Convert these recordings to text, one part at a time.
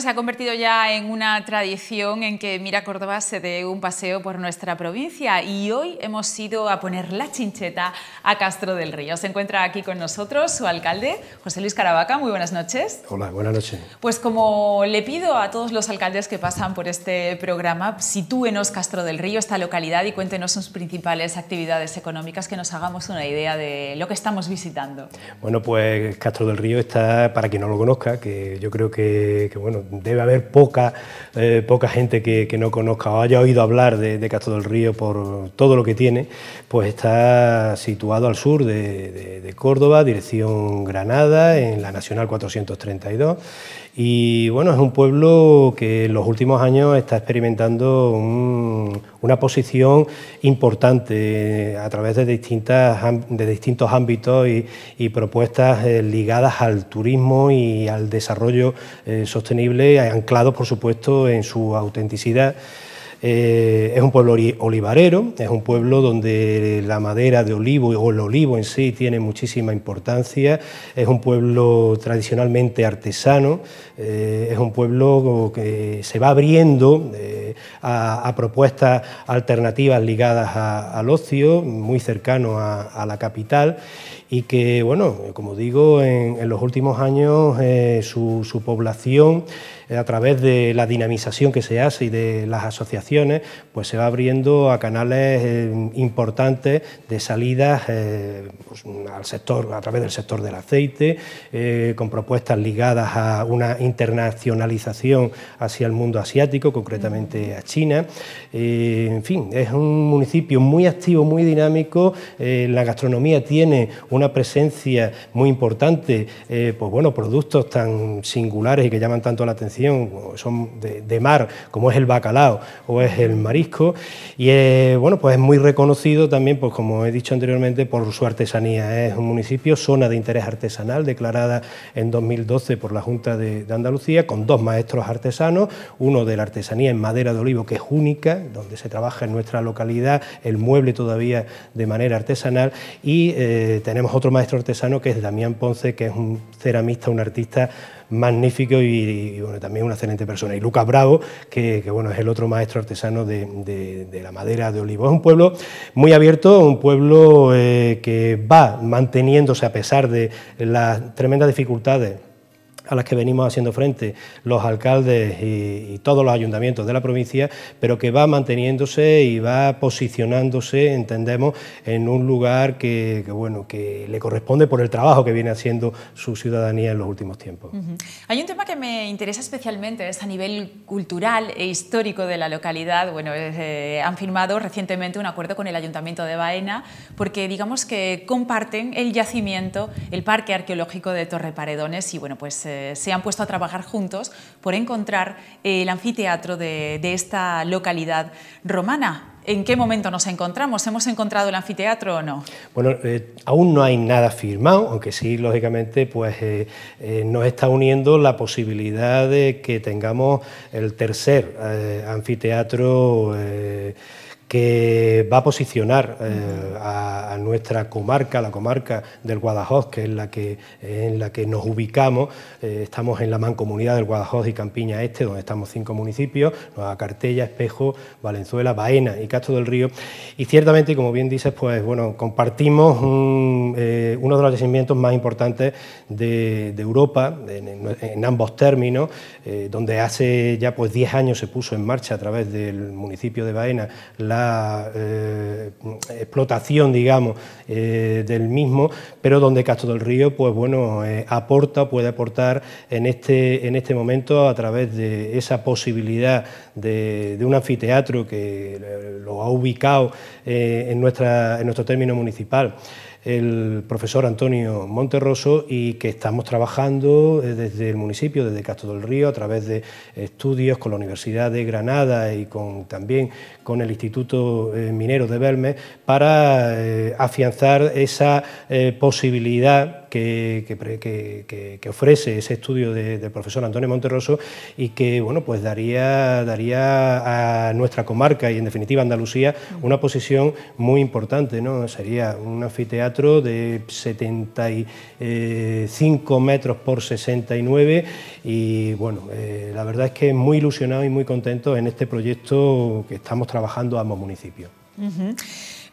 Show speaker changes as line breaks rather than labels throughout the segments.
se ha convertido ya en una tradición en que Mira Córdoba se dé un paseo por nuestra provincia y hoy hemos ido a poner la chincheta a Castro del Río. Se encuentra aquí con nosotros su alcalde, José Luis Caravaca. Muy buenas noches.
Hola, buenas noches.
Pues como le pido a todos los alcaldes que pasan por este programa, sitúenos Castro del Río, esta localidad, y cuéntenos sus principales actividades económicas, que nos hagamos una idea de lo que estamos visitando.
Bueno, pues Castro del Río está, para quien no lo conozca, que yo creo que, que bueno, debe haber poca, eh, poca gente que, no conozca o haya oído hablar de, de, Castro del Río por todo lo que tiene, pues está situado al sur de, de Córdoba, dirección Granada, en la Nacional 432. Y bueno, es un pueblo que en los últimos años está experimentando un, una posición importante eh, a través de, distintas, de distintos ámbitos y, propuestas eh, ligadas al turismo y al desarrollo eh, sostenible, ...anclado por supuesto, en su autenticidad. es un pueblo olivarero, es un pueblo donde la madera de olivo o el olivo en sí tiene muchísima importancia, es un pueblo tradicionalmente artesano, es un pueblo que se va abriendo a, propuestas alternativas ligadas al ocio, muy cercano a, la capital, y que, bueno, como digo, en, los últimos años eh, su población a través de la dinamización que se hace y de las asociaciones, pues se va abriendo a canales eh, importantes de salidas eh, pues, al sector, a través del sector del aceite, eh, con propuestas ligadas a una internacionalización hacia el mundo asiático, concretamente a China. en fin, es un municipio muy activo, muy dinámico. la gastronomía tiene una presencia muy importante, pues bueno, productos tan singulares y que llaman tanto la atención son de, mar, como es el bacalao o es el marisco. Y eh, bueno, pues es muy reconocido también, pues como he dicho anteriormente, por su artesanía. Es un municipio, zona de interés artesanal, declarada en 2012 por la Junta de, Andalucía, con dos maestros artesanos, uno de la artesanía en madera de olivo, que es única, donde se trabaja en nuestra localidad el mueble todavía de manera artesanal, y eh, tenemos otro maestro artesano que es Damián Ponce, que es un ceramista, un artista magnífico y, bueno, también una excelente persona. Y Lucas Bravo, que, bueno, es el otro maestro artesano de, la madera de olivo. Es un pueblo muy abierto, un pueblo eh, que va manteniéndose a pesar de las tremendas dificultades a las que venimos haciendo frente los alcaldes y, todos los ayuntamientos de la provincia, pero que va manteniéndose y va posicionándose, entendemos, en un lugar que, bueno, que le corresponde por el trabajo que viene haciendo su ciudadanía en los últimos tiempos.
Hay un tema que me interesa especialmente, es a nivel cultural e histórico de la localidad. Bueno, eh, han firmado recientemente un acuerdo con el ayuntamiento de Baena, porque digamos que comparten el yacimiento, el parque arqueológico de Torre Paredones y bueno, pues eh, eh, se han puesto a trabajar juntos por encontrar el anfiteatro de, esta localidad romana. ¿En qué momento nos encontramos? ¿Hemos encontrado el anfiteatro o no?
Bueno, eh, aún no hay nada firmado, aunque sí, lógicamente, pues eh, nos está uniendo la posibilidad de que tengamos el tercer anfiteatro que va a posicionar eh, a, nuestra comarca, la comarca del Guadajoz, que es la que, en la que nos ubicamos. Eh, estamos en la mancomunidad del Guadajoz y Campiña Este, donde estamos cinco municipios, Nueva Cartella, Espejo, Valenzuela, Baena y Castro del Río. Y ciertamente, como bien dices, pues bueno, compartimos eh, uno de los yacimientos más importantes de, Europa, en, ambos términos, donde hace ya pues 10 años se puso en marcha a través del municipio de Baena la eh, explotación, digamos, eh, del mismo, pero donde Castro del Río, pues bueno, eh, aporta, puede aportar en este, en este momento a través de esa posibilidad de, un anfiteatro que lo ha ubicado en, en nuestro término municipal el profesor Antonio Monterroso y que estamos trabajando desde el municipio, desde Castro del Río, a través de estudios con la Universidad de Granada y con, también con el Instituto eh, Minero de Belme para eh, afianzar esa eh, posibilidad que, ofrece ese estudio del profesor Antonio Monterroso y que bueno, pues daría, daría a nuestra comarca y en definitiva Andalucía una posición muy importante. ¿no? Sería un anfiteatro de 75 metros por 69 y bueno, la verdad es que muy ilusionado y muy contento en este proyecto que estamos trabajando ambos municipios.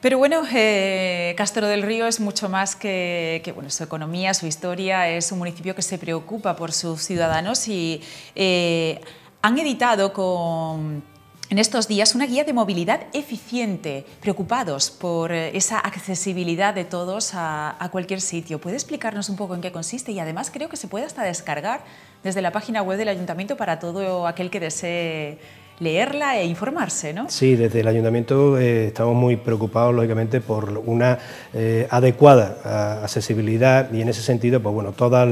Pero bueno, eh, Castro del Río es mucho más que, bueno, su economía, su historia, es un municipio que se preocupa por sus ciudadanos y eh, han editado con, en estos días una guía de movilidad eficiente, preocupados por eh, esa accesibilidad de todos a, a cualquier sitio. ¿Puede explicarnos un poco en qué consiste? Y además creo que se puede hasta descargar desde la página web del ayuntamiento para todo aquel que desee leerla e informarse, ¿no?
Sí, desde el ayuntamiento eh, estamos muy preocupados, lógicamente, por una eh, adecuada ah, accesibilidad y en ese sentido, pues bueno, todas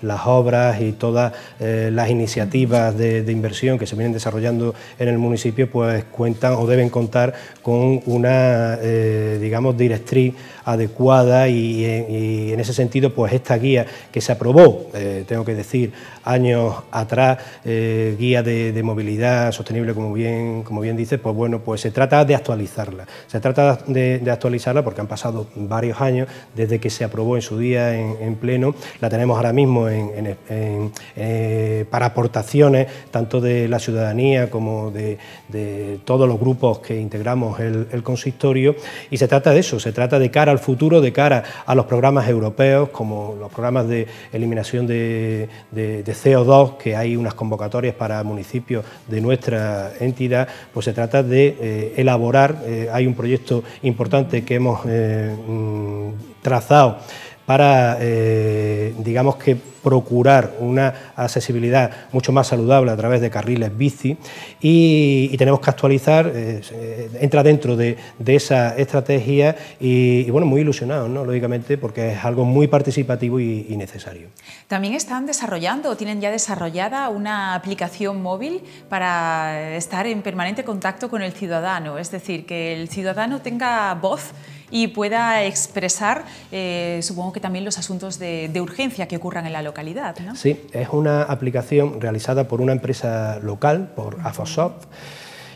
las obras y todas eh, las iniciativas de, inversión que se vienen desarrollando en el municipio, pues cuentan o deben contar con una, digamos, directriz adecuada y, en ese sentido, pues esta guía que se aprobó, tengo que decir, años atrás, guía de, de movilidad sostenible como bien, como bien dices, pues bueno, pues se trata de actualizarla. Se trata de, actualizarla porque han pasado varios años desde que se aprobó en su día en, pleno. La tenemos ahora mismo eh, para aportaciones tanto de la ciudadanía como de, todos los grupos que integramos el, consistorio. Y se trata de eso, se trata de cara al futuro, de cara a los programas europeos, como los programas de eliminación de, de CO2, que hay unas convocatorias para municipios de nuestra entidad, pues se trata de eh, elaborar, eh, hay un proyecto importante que hemos eh, mm, trazado para, eh, digamos que, procurar una accesibilidad mucho más saludable a través de carriles bici y, tenemos que actualizar, eh, eh, entra dentro de, esa estrategia y, bueno, muy ilusionado ¿no? lógicamente, porque es algo muy participativo y, y necesario.
También están desarrollando o tienen ya desarrollada una aplicación móvil para estar en permanente contacto con el ciudadano, es decir, que el ciudadano tenga voz y pueda expresar, eh, supongo que también los asuntos de, urgencia que ocurran en la localidad. ¿no? Sí,
es una aplicación realizada por una empresa local, por Afosoft.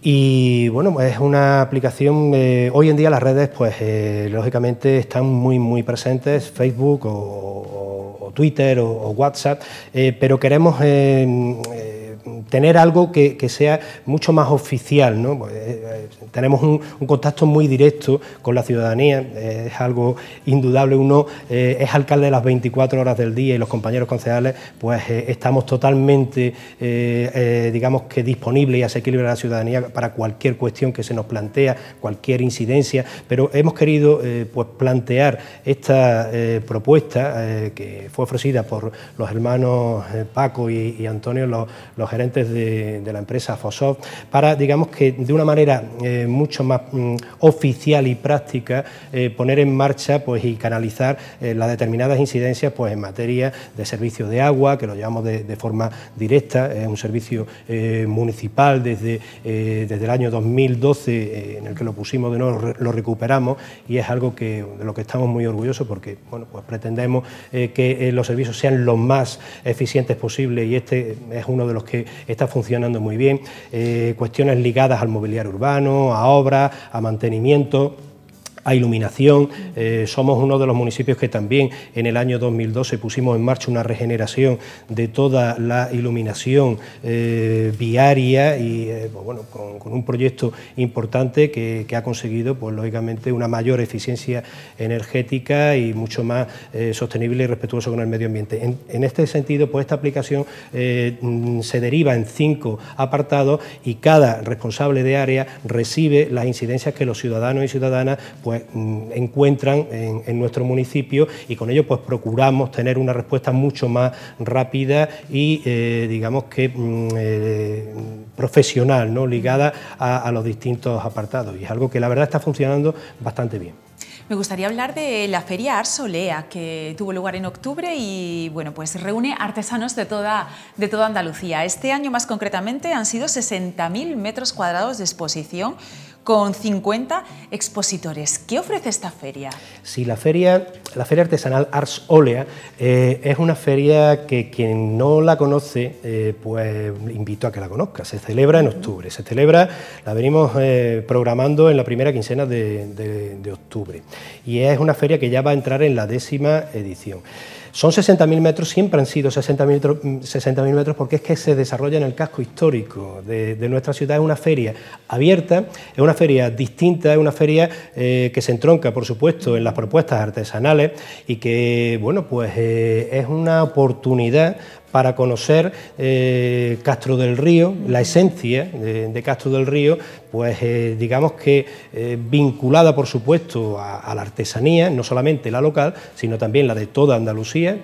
Y bueno, es una aplicación, eh, hoy en día las redes pues eh, lógicamente están muy muy presentes, Facebook o, Twitter o WhatsApp, pero queremos tener algo que, sea mucho más oficial. ¿no? Pues, eh, eh, tenemos un, contacto muy directo con la ciudadanía, eh, es algo indudable. Uno es alcalde de las 24 horas del día y los compañeros concejales pues estamos totalmente, digamos que disponibles y equilibrio a la ciudadanía para cualquier cuestión que se nos plantea, cualquier incidencia, pero hemos querido pues plantear esta propuesta que fue ofrecida por los hermanos Paco y, Antonio, los gerentes de, la empresa FOSOF, para, digamos que de una manera eh, mucho más mm, oficial y práctica, eh, poner en marcha pues, y canalizar eh, las determinadas incidencias pues, en materia de servicio de agua, que lo llevamos de, forma directa, es un servicio municipal desde, desde el año 2012 en el que lo pusimos de nuevo, lo recuperamos y es algo que, de lo que estamos muy orgullosos porque bueno, pues pretendemos que los servicios sean los más eficientes posible y este es uno de los que está funcionando muy bien. Eh, cuestiones ligadas al mobiliario urbano, a obras, a mantenimiento a iluminación. Eh, somos uno de los municipios que también en el año 2012 pusimos en marcha una regeneración de toda la iluminación eh, viaria y eh, pues bueno, con, un proyecto importante que, ha conseguido, pues lógicamente, una mayor eficiencia energética y mucho más sostenible y respetuoso con el medio ambiente. En, este sentido, pues esta aplicación mm, se deriva en cinco apartados y cada responsable de área recibe las incidencias que los ciudadanos y ciudadanas pues, eh, encuentran en, nuestro municipio y con ello pues, procuramos tener una respuesta mucho más rápida y eh, digamos que mm, eh, profesional, ¿no? ligada a, los distintos apartados. Y es algo que la verdad está funcionando bastante bien.
Me gustaría hablar de la feria Arsolea, que tuvo lugar en octubre y bueno, pues reúne artesanos de toda, de toda Andalucía. Este año más concretamente han sido 60.000 metros cuadrados de exposición con 50 expositores. ¿Qué ofrece esta feria?
Sí, la feria, la feria artesanal Ars Olea eh, es una feria que quien no la conoce, eh, pues invito a que la conozca. Se celebra en octubre, se celebra, la venimos eh, programando en la primera quincena de, de octubre y es una feria que ya va a entrar en la décima edición. Son 60.000 metros, siempre han sido 60.000 mm, metros, porque es que se desarrolla en el casco histórico de, nuestra ciudad. Es una feria abierta, es una feria distinta, es una feria eh, que se entronca, por supuesto, en las propuestas artesanales y que, bueno, pues eh, es una oportunidad para conocer eh, Castro del Río, la esencia de, Castro del Río, pues eh, digamos que eh, vinculada por supuesto a, la artesanía, no solamente la local, sino también la de toda Andalucía.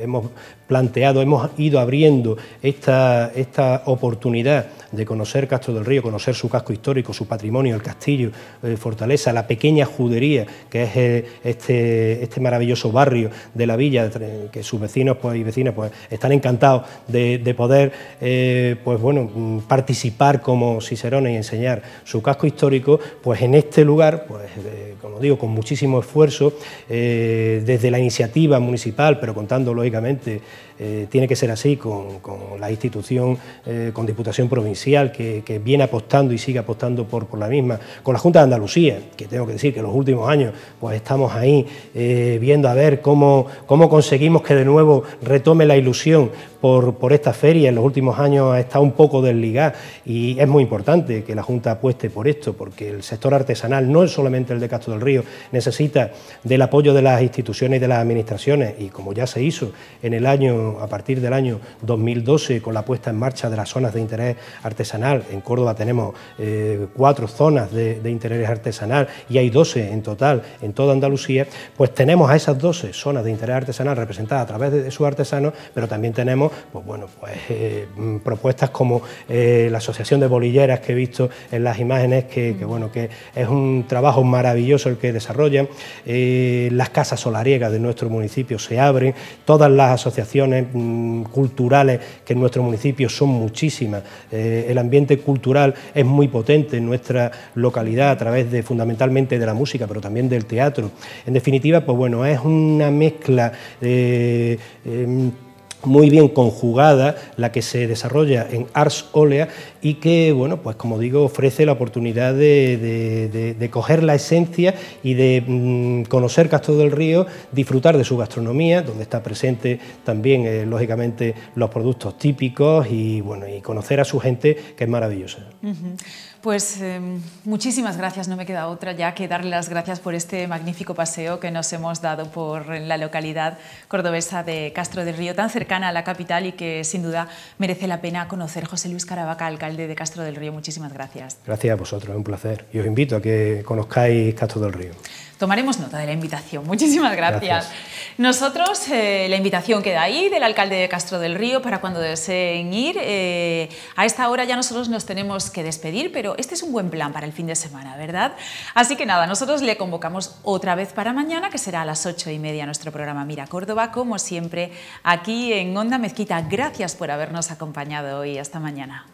hemos planteado, hemos ido abriendo esta, esta oportunidad de conocer Castro del Río, conocer su casco histórico, su patrimonio, el castillo, Fortaleza, la pequeña judería, que es este, este maravilloso barrio de la villa, que sus vecinos pues, y vecinas pues, están en encantado de, poder eh, pues bueno, participar como Cicerone y enseñar su casco histórico, pues en este lugar, pues, eh, como digo, con muchísimo esfuerzo, eh, desde la iniciativa municipal, pero contando lógicamente eh, tiene que ser así con, la institución, eh, con Diputación Provincial, que, viene apostando y sigue apostando por, la misma, con la Junta de Andalucía, que tengo que decir que en los últimos años pues estamos ahí eh, viendo a ver cómo, cómo conseguimos que de nuevo retome la ilusión por, por esta feria, en los últimos años ha estado un poco desligada y es muy importante que la Junta apueste por esto, porque el sector artesanal, no es solamente el de Castro del Río, necesita del apoyo de las instituciones y de las administraciones y como ya se hizo en el año a partir del año 2012, con la puesta en marcha de las zonas de interés artesanal, en Córdoba tenemos eh, cuatro zonas de, interés artesanal y hay 12 en total en toda Andalucía, pues tenemos a esas 12 zonas de interés artesanal representadas a través de, su sus artesanos, pero también tenemos pues, bueno, pues, eh, mm, propuestas como eh, la Asociación de Bolilleras que he visto en las imágenes, bueno, que es un trabajo maravilloso el que desarrollan, las casas solariegas de nuestro municipio se abren, todas las asociaciones Mm, culturales que en nuestro municipio son muchísimas. Eh, el ambiente cultural es muy potente en nuestra localidad a través de fundamentalmente de la música, pero también del teatro. En definitiva, pues bueno, es una mezcla de eh, em, muy bien conjugada la que se desarrolla en Ars Olea y que, bueno, pues como digo, ofrece la oportunidad de, coger la esencia y de mm, conocer Castro del Río, disfrutar de su gastronomía, donde está presente también, eh, lógicamente, los productos típicos y, bueno, y conocer a su gente, que es maravillosa.
Pues eh, muchísimas gracias, no me queda otra ya que darle las gracias por este magnífico paseo que nos hemos dado por la localidad cordobesa de Castro del Río, tan cercana a la capital y que sin duda merece la pena conocer. José Luis Caravaca, alcalde de Castro del Río, muchísimas gracias.
Gracias a vosotros, es un placer. Y os invito a que conozcáis Castro del Río.
Tomaremos nota de la invitación. Muchísimas gracias. Nosotros, eh, la invitación queda ahí del alcalde de Castro del Río para cuando deseen ir. Eh, a esta hora ya nosotros nos tenemos que despedir, pero este es un buen plan para el fin de semana, ¿verdad? Así que nada, nosotros le convocamos otra vez para mañana, que será a las ocho y media nuestro programa Mira Córdoba, como siempre, aquí en Onda Mezquita. Gracias por habernos acompañado hoy. Hasta mañana.